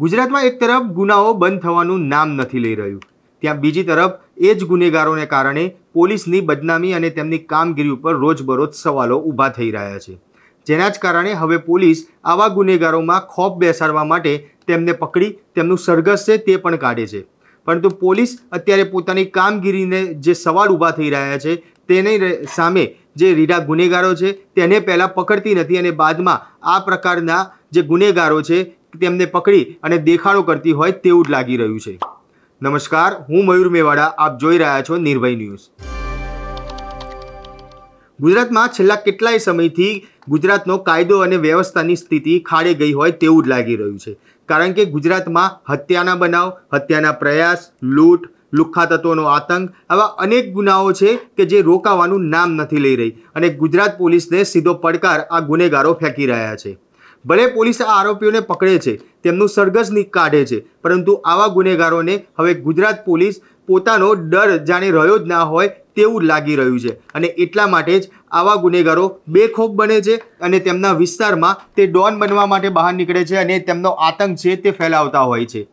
ગુજરાતમાં એક તરફ ગુનાઓ બંધ થવાનું નામ નથી લઈ રહ્યું ત્યાં બીજી તરફ એ જ ગુનેગારોને કારણે પોલીસની બદનામી અને તેમની કામગીરી ઉપર રોજબરોજ સવાલો ઊભા થઈ રહ્યા છે જેના જ કારણે હવે પોલીસ આવા ગુનેગારોમાં ખોફ બેસાડવા માટે તેમને પકડી તેમનું સરઘસ છે તે પણ કાઢે છે પરંતુ પોલીસ અત્યારે પોતાની કામગીરીને જે સવાલ ઊભા થઈ રહ્યા છે તેની સામે જે રીડા ગુનેગારો છે તેને પહેલાં પકડતી નથી અને બાદમાં આ પ્રકારના જે ગુનેગારો છે તેમને પકડી અને દેખાડો કરતી હોય તેવું જ લાગી રહ્યું છે નમસ્કાર હું મયુર મેવાડા આપ જોઈ રહ્યા છો નિર્ભય ન્યૂઝ ગુજરાતમાં છેલ્લા કેટલાય સમયથી ગુજરાતનો કાયદો અને વ્યવસ્થાની સ્થિતિ ખાડે ગઈ હોય તેવું જ લાગી રહ્યું છે કારણ કે ગુજરાતમાં હત્યાના બનાવ હત્યાના પ્રયાસ લૂંટ લુખ્ખા તત્વોનો આતંક આવા અનેક ગુનાઓ છે કે જે રોકાવાનું નામ નથી લઈ રહી અને ગુજરાત પોલીસને સીધો પડકાર આ ગુનેગારો ફેંકી રહ્યા છે ભલે પોલીસ આ આરોપીઓને પકડે છે તેમનું સરઘસ કાઢે છે પરંતુ આવા ગુનેગારોને હવે ગુજરાત પોલીસ પોતાનો ડર જાણે રહ્યો જ ના હોય તેવું લાગી રહ્યું છે અને એટલા માટે જ આવા ગુનેગારો બેખોફ બને છે અને તેમના વિસ્તારમાં તે ડોન બનવા માટે બહાર નીકળે છે અને તેમનો આતંક છે તે ફેલાવતા હોય છે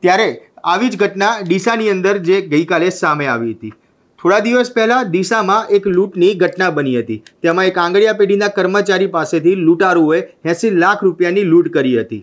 ત્યારે આવી જ ઘટના ડીસાની અંદર જે ગઈકાલે સામે આવી હતી થોડા દિવસ પહેલાં દિશામાં એક લૂંટની ઘટના બની હતી તેમાં એક આંગળિયા પેઢીના કર્મચારી પાસેથી લૂંટારુઓએ એંસી લાખ રૂપિયાની લૂંટ કરી હતી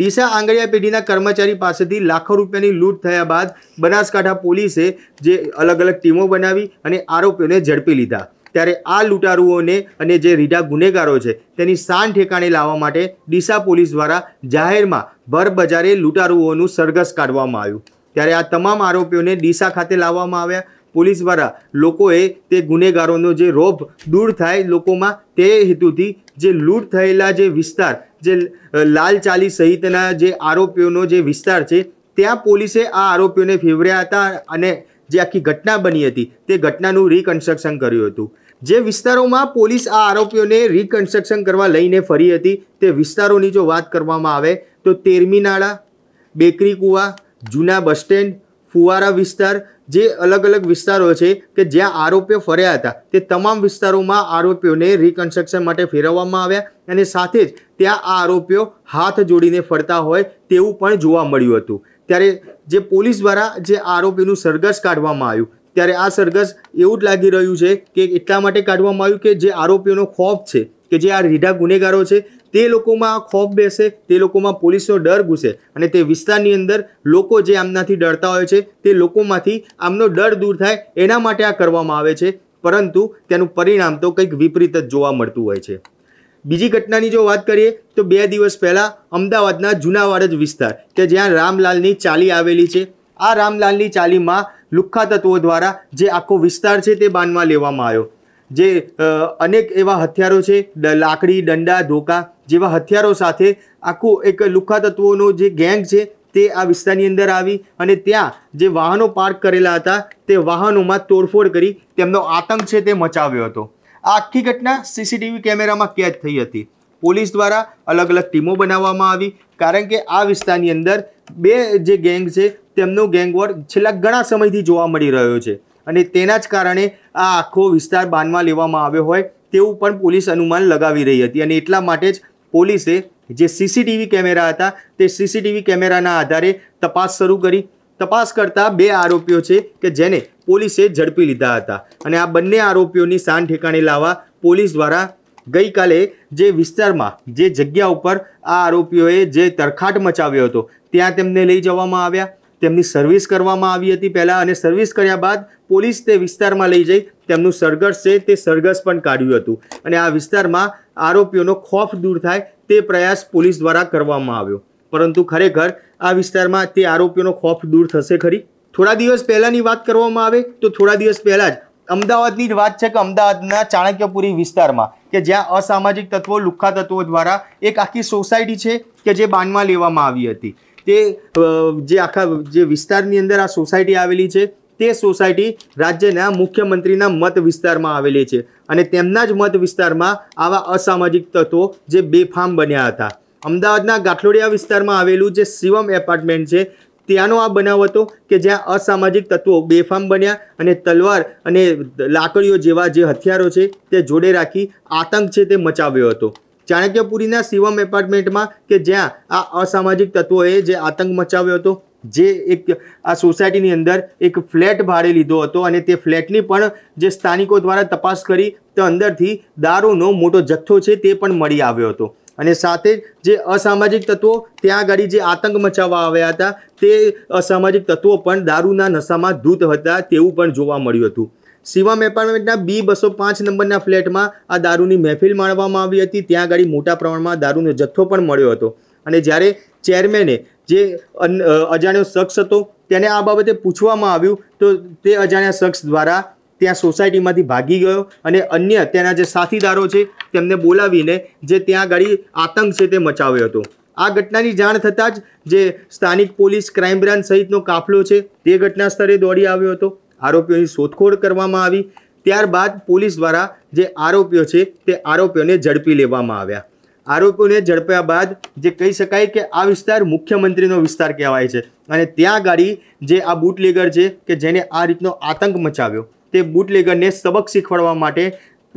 ડીસા આંગળિયા પેઢીના કર્મચારી પાસેથી લાખો રૂપિયાની લૂંટ થયા બાદ બનાસકાંઠા પોલીસે જે અલગ અલગ ટીમો બનાવી અને આરોપીઓને ઝડપી લીધા ત્યારે આ લૂંટારૂઓને અને જે રીઢા ગુનેગારો છે તેની સાન ઠેકાણે લાવવા માટે ડીસા પોલીસ દ્વારા જાહેરમાં ભર બજારે લૂંટારુઓનું સરઘસ કાઢવામાં આવ્યું ત્યારે આ તમામ આરોપીઓને ડીસા ખાતે લાવવામાં આવ્યા પોલીસ દ્વારા લોકોએ તે ગુનેગારોનો જે રોભ દૂર થાય લોકોમાં તે હેતુથી જે લૂંટ થયેલા જે વિસ્તાર જે લાલ ચાલી સહિતના જે આરોપીઓનો જે વિસ્તાર છે ત્યાં પોલીસે આ આરોપીઓને ફેવર્યા હતા અને જે આખી ઘટના બની હતી તે ઘટનાનું રિકન્સ્ટ્રક્શન કર્યું હતું જે વિસ્તારોમાં પોલીસ આ આરોપીઓને રિકન્સ્ટ્રક્શન કરવા લઈને ફરી હતી તે વિસ્તારોની જો વાત કરવામાં આવે તો તેરમીનાળા નાળા બેકરી કુવા જૂના બસ સ્ટેન્ડ ફુવારા વિસ્તાર જે અલગ અલગ વિસ્તારો છે કે જ્યાં આરોપીઓ ફર્યા હતા તે તમામ વિસ્તારોમાં આરોપીઓને રિકન્સ્ટ્રક્શન માટે ફેરવવામાં આવ્યા અને સાથે જ ત્યાં આ આરોપીઓ હાથ જોડીને ફરતા હોય તેવું પણ જોવા મળ્યું હતું ત્યારે જે પોલીસ દ્વારા જે આરોપીનું સરઘસ કાઢવામાં આવ્યું ત્યારે આ સરઘસ એવું જ લાગી રહ્યું છે કે એટલા માટે કાઢવામાં આવ્યું કે જે આરોપીઓનો ખોફ છે કે જે આ રીઢા ગુનેગારો છે તે લોકોમાં ખોફ બેસે તે લોકોમાં પોલીસનો ડર ઘૂસે અને તે વિસ્તારની અંદર લોકો જે આમનાથી ડરતા હોય છે તે લોકોમાંથી આમનો ડર દૂર થાય એના માટે આ કરવામાં આવે છે પરંતુ તેનું પરિણામ તો કંઈક વિપરીત જ જોવા મળતું હોય છે બીજી ઘટનાની જો વાત કરીએ તો બે દિવસ પહેલાં અમદાવાદના જૂનાવાડ વિસ્તાર કે જ્યાં રામલાલની ચાલી આવેલી છે આ રામલાલની ચાલીમાં લુખ્ખા તત્વો દ્વારા જે આખો વિસ્તાર છે તે બાનમાં લેવામાં આવ્યો જે અનેક એવા હથિયારો છે લાકડી દંડા ધોકા જેવા હથિયારો સાથે આખું એક લુખા તત્વોનો જે ગેંગ છે તે આ વિસ્તારની અંદર આવી અને ત્યાં જે વાહનો પાર્ક કરેલા હતા તે વાહનોમાં તોડફોડ કરી તેમનો આતંક છે તે મચાવ્યો હતો આ આખી ઘટના સીસીટીવી કેમેરામાં કેદ થઈ હતી પોલીસ દ્વારા અલગ અલગ ટીમો બનાવવામાં આવી કારણ કે આ વિસ્તારની અંદર બે જે ગેંગ છે તેમનો ગેંગવોર છેલ્લા ઘણા સમયથી જોવા મળી રહ્યો છે અને તેના જ કારણે આ આખો વિસ્તાર બાનમાં લેવામાં આવ્યો હોય તેવું પણ પોલીસ અનુમાન લગાવી રહી હતી અને એટલા માટે જ પોલીસે જે સીસીટીવી કેમેરા હતા તે સીસીટીવી કેમેરાના આધારે તપાસ શરૂ કરી તપાસ કરતા બે આરોપીઓ છે કે જેને પોલીસે ઝડપી લીધા હતા અને આ બંને આરોપીઓની સાન ઠેકાણે લાવવા પોલીસ દ્વારા ગઈકાલે જે વિસ્તારમાં જે જગ્યા ઉપર આ આરોપીઓએ જે તરખાટ મચાવ્યો હતો ત્યાં તેમને લઈ જવામાં આવ્યા તેમની સર્વિસ કરવામાં આવી હતી પહેલાં અને સર્વિસ કર્યા બાદ પોલીસ તે વિસ્તારમાં લઈ જઈ તેમનું સરઘસ છે તે સરઘસ પણ કાઢ્યું હતું અને આ વિસ્તારમાં આરોપીઓનો ખોફ દૂર થાય તે પ્રયાસ પોલીસ દ્વારા કરવામાં આવ્યો પરંતુ ખરેખર આ વિસ્તારમાં તે આરોપીઓનો ખોફ દૂર થશે ખરી થોડા દિવસ પહેલાંની વાત કરવામાં આવે તો થોડા દિવસ પહેલાં જ અમદાવાદની જ વાત છે કે અમદાવાદના ચાણક્યપુરી વિસ્તારમાં કે જ્યાં અસામાજિક તત્વો લુખ્ખા તત્વો દ્વારા એક આખી સોસાયટી છે કે જે બાનમાં લેવામાં આવી હતી તે જે આખા જે વિસ્તારની અંદર આ સોસાયટી આવેલી છે તે સોસાયટી રાજ્યના મુખ્યમંત્રીના મત વિસ્તારમાં આવેલી છે અને તેમના જ મત વિસ્તારમાં આવા અસામાજિક તત્વો જે બેફામ બન્યા હતા અમદાવાદના ગાંઠલોડિયા વિસ્તારમાં આવેલું જે શિવમ એપાર્ટમેન્ટ છે ત્યાંનો આ બનાવ હતો કે જ્યાં અસામાજિક તત્વો બેફામ બન્યા અને તલવાર અને લાકડીઓ જેવા જે હથિયારો છે તે જોડે રાખી આતંક છે તે મચાવ્યો હતો ચાણક્યપુરીના શિવમ એપાર્ટમેન્ટમાં કે જ્યાં આ અસામાજિક તત્વોએ જે આતંક મચાવ્યો હતો જે એક આ સોસાયટીની અંદર એક ફ્લેટ ભાડે લીધો હતો અને તે ફ્લેટની પણ જે સ્થાનિકો દ્વારા તપાસ કરી તો અંદરથી દારૂનો મોટો જથ્થો છે તે પણ મળી આવ્યો હતો અને સાથે જે અસામાજિક તત્વો ત્યાં આગળ જે આતંક મચાવવા આવ્યા હતા તે અસામાજિક તત્વો પણ દારૂના નશામાં ધૂત હતા તેવું પણ જોવા મળ્યું હતું શિવમ એપાર્ટમેન્ટના બી બસો પાંચ નંબરના ફ્લેટમાં આ દારૂની મહેફિલ માણવામાં આવી હતી ત્યાં આગળ મોટા પ્રમાણમાં દારૂનો જથ્થો પણ મળ્યો હતો અને જ્યારે ચેરમેને જે અજાણ્યો શખ્સ હતો તેને આ બાબતે પૂછવામાં આવ્યું તો તે અજાણ્યા શખ્સ દ્વારા ત્યાં સોસાયટીમાંથી ભાગી ગયો અને અન્ય તેના જે સાથીદારો છે તેમને બોલાવીને જે ત્યાં આગળ આતંક છે તે મચાવ્યો હતો આ ઘટનાની જાણ થતાં જ જે સ્થાનિક પોલીસ ક્રાઇમ બ્રાન્ચ સહિતનો કાફલો છે તે ઘટના સ્થળે દોડી આવ્યો હતો આરોપીઓની શોધખોળ કરવામાં આવી ત્યારબાદ પોલીસ દ્વારા જે આરોપીઓ છે તે આરોપીઓને ઝડપી લેવામાં આવ્યા આરોપીઓને ઝડપ્યા બાદ જે કહી શકાય કે આ વિસ્તાર મુખ્યમંત્રીનો વિસ્તાર કહેવાય છે અને ત્યાં ગાડી જે આ બુટલેગર છે કે જેને આ રીતનો આતંક મચાવ્યો તે બુટલેગરને સબક શીખવાડવા માટે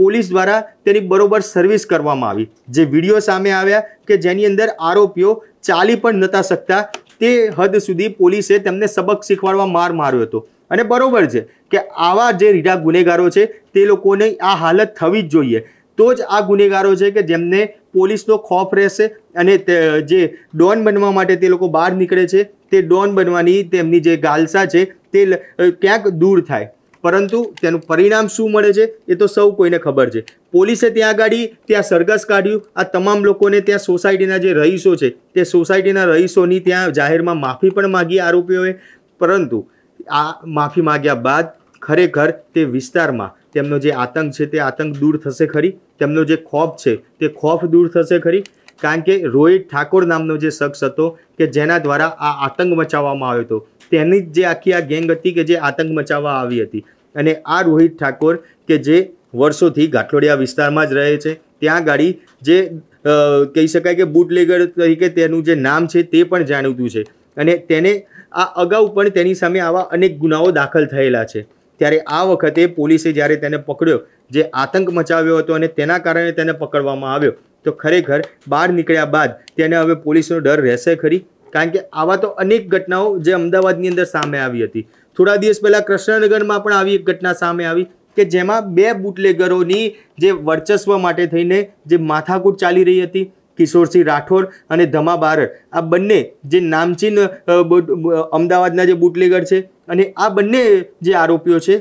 પોલીસ દ્વારા તેની બરોબર સર્વિસ કરવામાં આવી જે વિડીયો સામે આવ્યા કે જેની અંદર આરોપીઓ ચાલી પણ નહોતા શકતા તે હદ સુધી પોલીસે તેમને સબક શીખવાડવા માર માર્યો હતો અને બરોબર છે કે આવા જે રીઢા ગુનેગારો છે તે લોકોને આ હાલત થવી જ જોઈએ તો જ આ ગુનેગારો છે કે જેમને પોલીસનો ખોફ રહેશે અને જે ડોન બનવા માટે તે લોકો બહાર નીકળે છે તે ડોન બનવાની તેમની જે ગાલસા છે તે ક્યાંક દૂર થાય પરંતુ તેનું પરિણામ શું મળે છે એ તો સૌ કોઈને ખબર છે પોલીસે ત્યાં ગાડી ત્યાં સરઘસ કાઢ્યું આ તમામ લોકોને ત્યાં સોસાયટીના જે રહીશો છે તે સોસાયટીના રહીશોની ત્યાં જાહેરમાં માફી પણ માગી આરોપીઓએ પરંતુ આ માફી માગ્યા બાદ ખરેખર તે વિસ્તારમાં તેમનો જે આતંક છે તે આતંક દૂર થશે ખરી તેમનો જે ખોફ છે તે ખોફ દૂર થશે ખરી કારણ કે રોહિત ઠાકોર નામનો જે શખ્સ હતો કે જેના દ્વારા આ આતંક મચાવવામાં આવ્યો હતો તેની જ જે આખી આ ગેંગ હતી કે જે આતંક મચાવવા આવી હતી અને આ રોહિત ઠાકોર કે જે વર્ષોથી ગાંઠોડિયા વિસ્તારમાં જ રહે છે ત્યાં ગાડી જે કહી શકાય કે બુટલેગર તરીકે તેનું જે નામ છે તે પણ જાણીતું છે અને તેને આ અગાઉ પણ તેની સામે આવા અનેક ગુનાઓ દાખલ થયેલા છે ત્યારે આ વખતે પોલીસે જ્યારે તેને પકડ્યો જે આતંક મચાવ્યો હતો અને તેના કારણે તેને પકડવામાં આવ્યો તો ખરેખર બહાર નીકળ્યા બાદ તેને હવે પોલીસનો ડર રહેશે ખરી કારણ કે આવા તો અનેક ઘટનાઓ જે અમદાવાદની અંદર સામે આવી હતી થોડા દિવસ પહેલાં કૃષ્ણનગરમાં પણ આવી એક ઘટના સામે આવી કે જેમાં બે બુટલેગરોની જે વર્ચસ્વ માટે થઈને જે માથાકૂટ ચાલી રહી હતી કિશોરસિંહ રાઠોડ અને ધમા બારર આ બંને જે નામચીન અમદાવાદના જે બુટલેગર છે અને આ બંને જે આરોપીઓ છે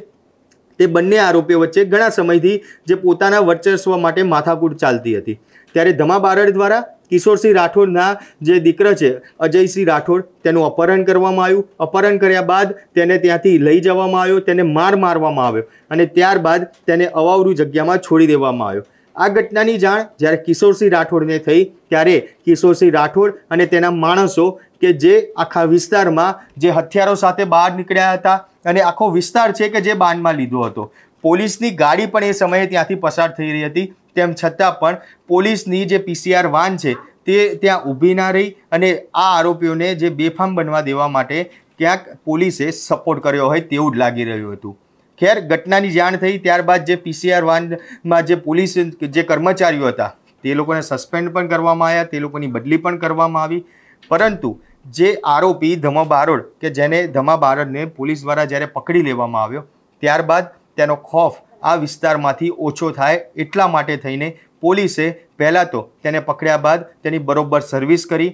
તે બંને આરોપીઓ વચ્ચે ઘણા સમયથી જે પોતાના વર્ચસ્વ માટે માથાકૂટ ચાલતી હતી ત્યારે ધમા બારર દ્વારા કિશોરસિંહ રાઠોડના જે દીકરા છે અજયસિંહ રાઠોડ તેનું અપહરણ કરવામાં આવ્યું અપહરણ કર્યા બાદ તેને ત્યાંથી લઈ જવામાં આવ્યો તેને માર મારવામાં આવ્યો અને ત્યારબાદ તેને અવાવરૂ જગ્યામાં છોડી દેવામાં આવ્યો આ ઘટનાની જાણ જ્યારે કિશોરસિંહ રાઠોડને થઈ ત્યારે કિશોરસિંહ રાઠોડ અને તેના માણસો કે જે આખા વિસ્તારમાં જે હથિયારો સાથે બહાર નીકળ્યા હતા અને આખો વિસ્તાર છે કે જે બાનમાં લીધો હતો પોલીસની ગાડી પણ એ સમયે ત્યાંથી પસાર થઈ રહી હતી તેમ છતાં પણ પોલીસની જે પીસીઆર વાન છે તે ત્યાં ઊભી ના રહી અને આ આરોપીઓને જે બેફામ બનવા દેવા માટે ક્યાંક પોલીસે સપોર્ટ કર્યો હોય તેવું જ લાગી રહ્યું હતું ખેર ઘટનાની જાણ થઈ ત્યારબાદ જે પીસીઆર વાનમાં જે પોલીસ જે કર્મચારીઓ હતા તે લોકોને સસ્પેન્ડ પણ કરવામાં આવ્યા તે લોકોની બદલી પણ કરવામાં આવી પરંતુ જે આરોપી ધમા બારોડ કે જેને ધમા બારોડને પોલીસ દ્વારા જ્યારે પકડી લેવામાં આવ્યો ત્યારબાદ તેનો ખોફ આ વિસ્તારમાંથી ઓછો થાય એટલા માટે થઈને પોલીસે પહેલાં તો તેને પકડ્યા બાદ તેની બરોબર સર્વિસ કરી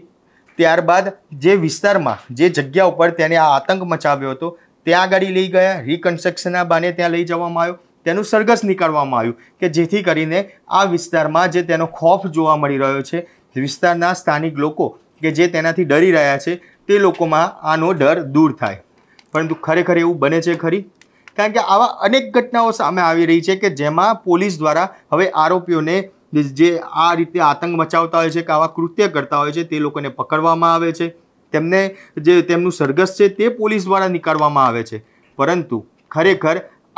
ત્યારબાદ જે વિસ્તારમાં જે જગ્યા ઉપર તેને આ આતંક મચાવ્યો હતો ત્યાં આગળ લઈ ગયા રિકન્સ્ટ્રક્શનના બાને ત્યાં લઈ જવામાં આવ્યો તેનું સરઘસ નીકળવામાં આવ્યું કે જેથી કરીને આ વિસ્તારમાં જે તેનો ખોફ જોવા મળી રહ્યો છે વિસ્તારના સ્થાનિક લોકો કે જે તેનાથી ડરી રહ્યા છે તે લોકોમાં આનો ડર દૂર થાય પરંતુ ખરેખર એવું બને છે ખરી કારણ કે આવા અનેક ઘટનાઓ સામે આવી રહી છે કે જેમાં પોલીસ દ્વારા હવે આરોપીઓને જે આ રીતે આતંક મચાવતા હોય છે કે આવા કૃત્ય કરતા હોય છે તે લોકોને પકડવામાં આવે છે તેમને જે તેમનું સરઘસ છે તે પોલીસ દ્વારા નીકાળવામાં આવે છે પરંતુ ખરેખર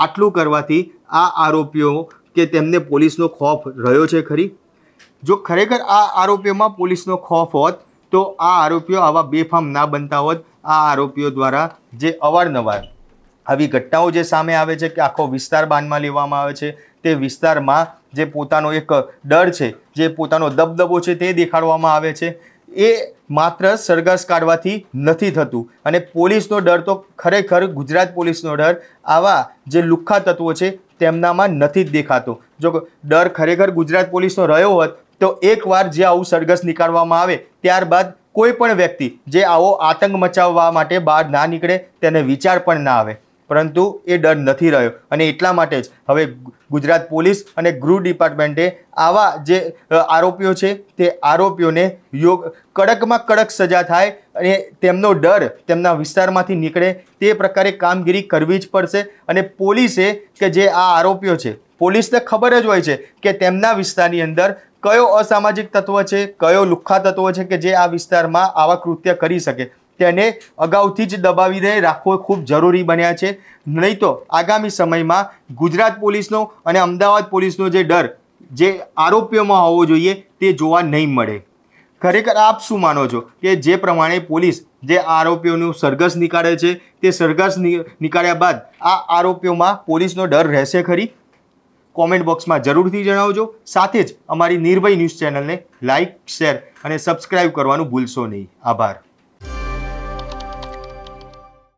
આટલું કરવાથી આ આરોપીઓ કે તેમને પોલીસનો ખોફ રહ્યો છે ખરી જો ખરેખર આ આરોપીઓમાં પોલીસનો ખોફ હોત તો આ આરોપીઓ આવા બેફામ ના બનતા હોત આ આરોપીઓ દ્વારા જે અવારનવાર આવી ઘટનાઓ જે સામે આવે છે કે આખો વિસ્તાર બાનમાં લેવામાં આવે છે તે વિસ્તારમાં જે પોતાનો એક ડર છે જે પોતાનો દબદબો છે તે દેખાડવામાં આવે છે એ માત્ર સરઘસ કાઢવાથી નથી થતું અને પોલીસનો ડર તો ખરેખર ગુજરાત પોલીસનો ડર આવા જે લુખ્ખા તત્વો છે તેમનામાં નથી જ દેખાતો જો ડર ખરેખર ગુજરાત પોલીસનો રહ્યો હોત તો એકવાર જે આવું સરઘસ નીકાળવામાં આવે ત્યારબાદ કોઈ પણ વ્યક્તિ જે આવો આતંક મચાવવા માટે બહાર ના નીકળે તેને વિચાર પણ ના આવે પરંતુ એ ડર નથી રહ્યો અને એટલા માટે જ હવે ગુજરાત પોલીસ અને ગૃહ ડિપાર્ટમેન્ટે આવા જે આરોપીઓ છે તે આરોપીઓને યોગ કડકમાં કડક સજા થાય અને તેમનો ડર તેમના વિસ્તારમાંથી નીકળે તે પ્રકારે કામગીરી કરવી જ પડશે અને પોલીસે કે જે આ આરોપીઓ છે પોલીસને ખબર જ હોય છે કે તેમના વિસ્તારની અંદર કયો અસામાજિક તત્વ છે કયો લુખ્ખા તત્વ છે કે જે આ વિસ્તારમાં આવા કૃત્ય કરી શકે તેને અગાઉથી જ દબાવીને રાખવો ખૂબ જરૂરી બન્યા છે નહીં તો આગામી સમયમાં ગુજરાત પોલીસનો અને અમદાવાદ પોલીસનો જે ડર જે આરોપીઓમાં હોવો જોઈએ તે જોવા નહીં મળે ખરેખર આપ શું માનો છો કે જે પ્રમાણે પોલીસ જે આરોપીઓનું સરઘસ નીકાળે છે તે સરઘસ નીકાળ્યા બાદ આ આરોપીઓમાં પોલીસનો ડર રહેશે ખરી કોમેન્ટ બોક્સમાં જરૂરથી જણાવજો સાથે જ અમારી નિર્ભય ન્યૂઝ ચેનલને લાઇક શેર અને સબસ્ક્રાઇબ કરવાનું ભૂલશો નહીં આભાર